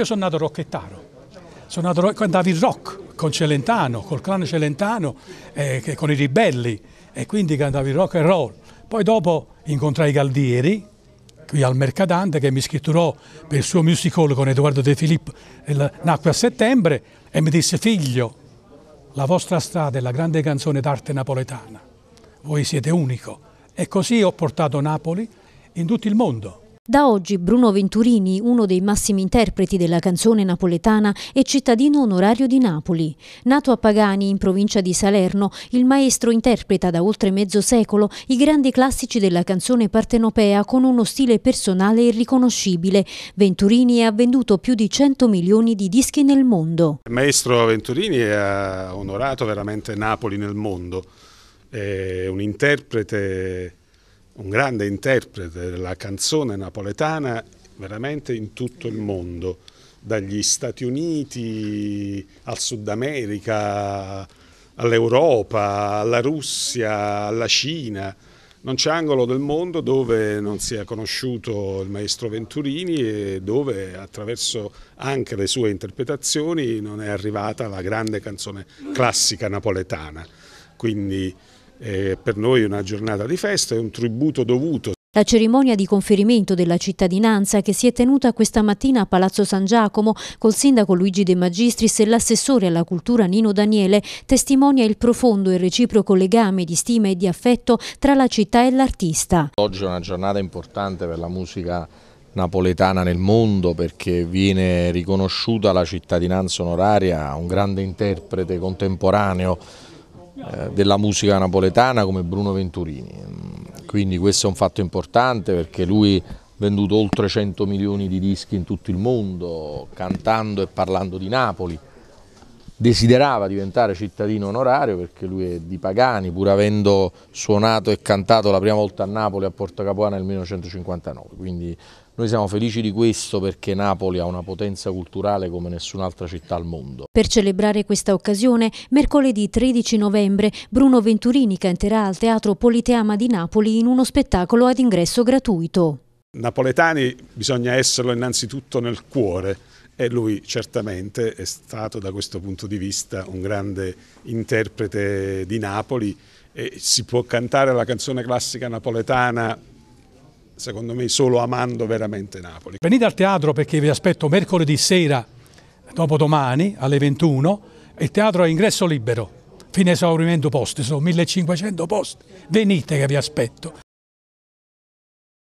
Io sono nato rocchettaro, sono nato, andavo in rock con Celentano, col clan Celentano, eh, con i ribelli e quindi cantavo il rock and roll. Poi dopo incontrai Galdieri, qui al Mercadante, che mi scritturò per il suo music hall con Edoardo De Filippo, nacque a settembre, e mi disse figlio, la vostra strada è la grande canzone d'arte napoletana, voi siete unico. E così ho portato Napoli in tutto il mondo. Da oggi Bruno Venturini, uno dei massimi interpreti della canzone napoletana, è cittadino onorario di Napoli. Nato a Pagani, in provincia di Salerno, il maestro interpreta da oltre mezzo secolo i grandi classici della canzone partenopea con uno stile personale irriconoscibile. Venturini ha venduto più di 100 milioni di dischi nel mondo. Il maestro Venturini ha onorato veramente Napoli nel mondo. È un interprete un grande interprete della canzone napoletana veramente in tutto il mondo, dagli Stati Uniti al Sud America, all'Europa, alla Russia, alla Cina. Non c'è angolo del mondo dove non sia conosciuto il maestro Venturini e dove attraverso anche le sue interpretazioni non è arrivata la grande canzone classica napoletana. Quindi eh, per noi è una giornata di festa, è un tributo dovuto. La cerimonia di conferimento della cittadinanza che si è tenuta questa mattina a Palazzo San Giacomo col sindaco Luigi De Magistris e l'assessore alla cultura Nino Daniele testimonia il profondo e reciproco legame di stima e di affetto tra la città e l'artista. Oggi è una giornata importante per la musica napoletana nel mondo perché viene riconosciuta la cittadinanza onoraria a un grande interprete contemporaneo eh, della musica napoletana come Bruno Venturini. Mm, quindi questo è un fatto importante perché lui ha venduto oltre 100 milioni di dischi in tutto il mondo, cantando e parlando di Napoli desiderava diventare cittadino onorario perché lui è di Pagani, pur avendo suonato e cantato la prima volta a Napoli a Porto Capuana nel 1959. Quindi noi siamo felici di questo perché Napoli ha una potenza culturale come nessun'altra città al mondo. Per celebrare questa occasione, mercoledì 13 novembre, Bruno Venturini canterà al Teatro Politeama di Napoli in uno spettacolo ad ingresso gratuito. Napoletani bisogna esserlo innanzitutto nel cuore e lui certamente è stato da questo punto di vista un grande interprete di Napoli e si può cantare la canzone classica napoletana secondo me solo amando veramente Napoli. Venite al teatro perché vi aspetto mercoledì sera dopodomani alle 21 il teatro è ingresso libero, fine esaurimento posti, sono 1500 posti, venite che vi aspetto.